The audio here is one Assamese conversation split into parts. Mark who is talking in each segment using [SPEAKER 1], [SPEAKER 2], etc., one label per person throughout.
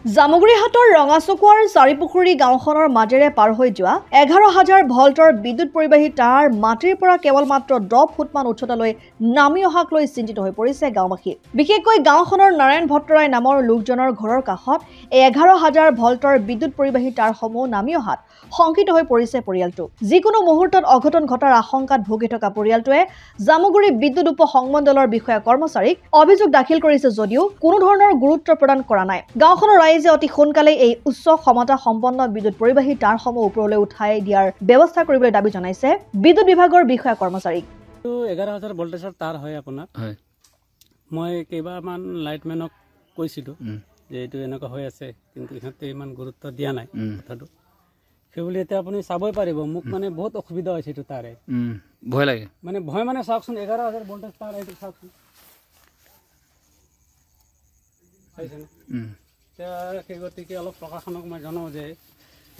[SPEAKER 1] জামুগুৰি জামগুৰিহাটৰ ৰঙাচকুৱাৰ চাৰিপুখুৰী গাঁওখনৰ মাজেৰে পাৰ হৈ যোৱা এঘাৰ হাজাৰ ভল্টৰ বিদ্যুৎ পৰিবাহী তাঁৰ মাটিৰ পৰা কেৱল মাত্ৰ দহ ফুটমান উচ্চতালৈ নামি অহাক লৈ চিন্তিত হৈ পৰিছে গাঁওবাসী বিশেষকৈ গাঁওখনৰ নাৰায়ণ ভট্টৰায় নামৰ লোকজনৰ ঘৰৰ কাষত এই এঘাৰ হাজাৰ ভল্টৰ বিদ্যুৎ পৰিবাহী তাঁৰসমূহ নামি অহাত শংকিত হৈ পৰিছে পৰিয়ালটো যিকোনো মুহূৰ্তত অঘটন ঘটাৰ আশংকাত ভুগি থকা পৰিয়ালটোৱে জামুগুৰি বিদ্যুৎ উপ সংমণ্ডলৰ বিষয়া কৰ্মচাৰীক অভিযোগ দাখিল কৰিছে যদিও কোনো ধৰণৰ গুৰুত্ব প্ৰদান কৰা নাই গাঁওখনৰ জনায় যে অতি সোনকালে এই উচ্চ ক্ষমতা সম্পন্ন বিদ্যুৎ পৰিবাহী তাঁৰসমূহ ওপৰলৈ উঠাই দিয়াৰ ব্যৱস্থা কৰিবলৈ দাবী জনাইছে বিদ্যুৎ বিভাগৰ বিষয়া কৰ্মচাৰীক
[SPEAKER 2] এঘাৰ হাজাৰ ভল্টেজৰ তাঁৰ হয় আপোনাৰ মই কেইবামান লাইটমেনক কৈছিলোঁ যে এইটো এনেকুৱা হৈ আছে কিন্তু ইহঁতে ইমান গুৰুত্ব দিয়া নাই কথাটো সেইবুলি এতিয়া আপুনি চাবই পাৰিব মোক মানে বহুত অসুবিধা হৈছে এইটো তাৰে ভয় লাগে মানে ভয় মানে চাওকচোন এঘাৰ হাজাৰ ভল্টেজ তাৰ এইটো এতিয়া সেই গতিকে অলপ প্ৰকাশনক মই জনাওঁ যে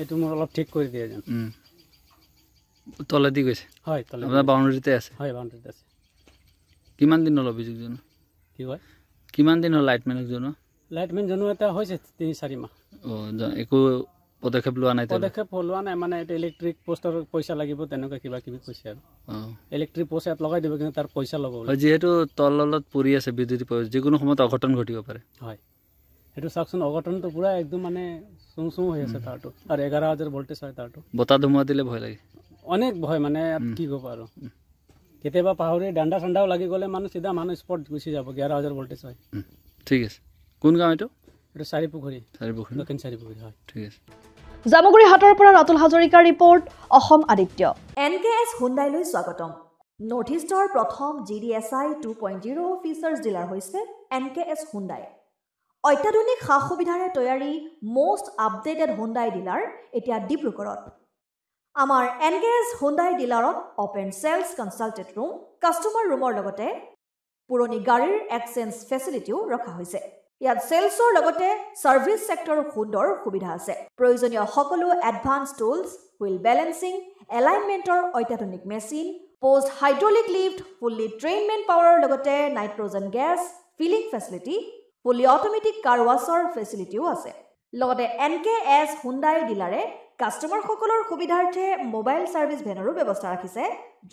[SPEAKER 3] এইটো মোৰ অলপ ঠিক কৰি দিয়ে যেন তলেদি গৈছে হয় তলে আপোনাৰ বাউণ্ডেৰীতে আছে হয় বাউণ্ডেৰীতে আছে কিমান দিন হ'ল অভিযোগজন কি হয় কিমান দিন হ'ল লাইটমেনক জনোৱা
[SPEAKER 2] লাইটমেন জনোৱা এটা হৈছে তিনি চাৰি মাহ
[SPEAKER 3] অঁ একো পদক্ষেপ লোৱা নাই পদক্ষেপ
[SPEAKER 2] লোৱা নাই মানে এতিয়া ইলেক্ট্ৰিক পষ্টৰ পইচা লাগিব তেনেকুৱা কিবা কিবি কৈছে আৰু ইলেক্ট্ৰিক পষ্ট ইয়াত লগাই দিব কিন্তু তাৰ পইচা ল'ব
[SPEAKER 3] যিহেতু তললত পৰি আছে বিদ্যুৎ যিকোনো সময়ত অঘটন ঘটিব পাৰে
[SPEAKER 2] হয় এইটো চাওকচোন অঘটনটো পুৰা একদম মানে চোং চোং হৈ আছে তাৰটো আৰু এঘাৰ হাজাৰ ভল্টেজ হয় তাৰটো
[SPEAKER 3] বতাহ ধুমুৱা দিলে ভয় লাগে
[SPEAKER 2] অনেক ভয় মানে কি ক'ব আৰু কেতিয়াবা পাহৰি ডাণ্ডা চাণ্ডাও লাগি গ'লে মানে চিধা মানুহ স্পট গুচি যাব এঘাৰ হাজাৰ ভল্টেজ হয়
[SPEAKER 3] ঠিক আছে কোন গাঁও এইটো এইটো চাৰিপুখুৰী চাৰিপুখুৰী দক্ষিণ চাৰিপুখুৰী হয় ঠিক আছে
[SPEAKER 1] জামগুৰি হাতৰ পৰা ৰাতুল হাজৰিকাৰ report Asom Aditya N K S হুণ্ডাইলৈ স্বাগতম নৰ্থ ইষ্টৰ প্ৰথম G D S I two point zero' features dealer হৈছে এন কে এছ হুণ্ডাই অত্যাধুনিক সা সুবিধাৰে তৈয়াৰী মষ্ট আপডেটেড হুণ্ডাই ডিলাৰ এতিয়া ডিব্ৰুগড়ত আমাৰ এনগেজ হোণ্ডাই ডিলাৰত open sales consultant room customer ৰুমৰ লগতে পুৰণি গাড়ীৰ এক্সেঞ্জ ফেচিলিটিও ৰখা হৈছে ইয়াত চেলছৰ লগতে ছাৰ্ভিছ ছেক্টৰ সুন্দৰ সুবিধা আছে প্ৰয়োজনীয় সকলো এডভান্স টুলছ হুইল বেলেঞ্চিং এলাইনমেণ্টৰ অত্যাধুনিক machine post hydraulic lift fully ট্ৰেইনমেণ্ট পাৱাৰৰ লগতে nitrogen gas filling facility fully automatic car washer ফেচিলিটিও আছে লগতে এন কে এছ হুণ্ডাই ডিলাৰে কাষ্টমাৰসকলৰ সুবিধাৰ্থে মোবাইল ছাৰ্ভিছ ভেনৰো ব্যৱস্থা ৰাখিছে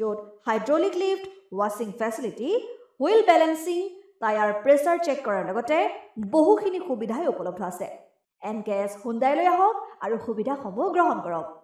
[SPEAKER 1] য'ত হাইড্ৰলিক লিফ্ট ৱাশ্বিং facility wheel balancing tyre pressure check কৰাৰ লগতে বহুখিনি সুবিধাই উপলব্ধ আছে এন কে এছ হুণ্ডাইলৈ আহক আৰু সুবিধাসমূহ গ্ৰহণ কৰক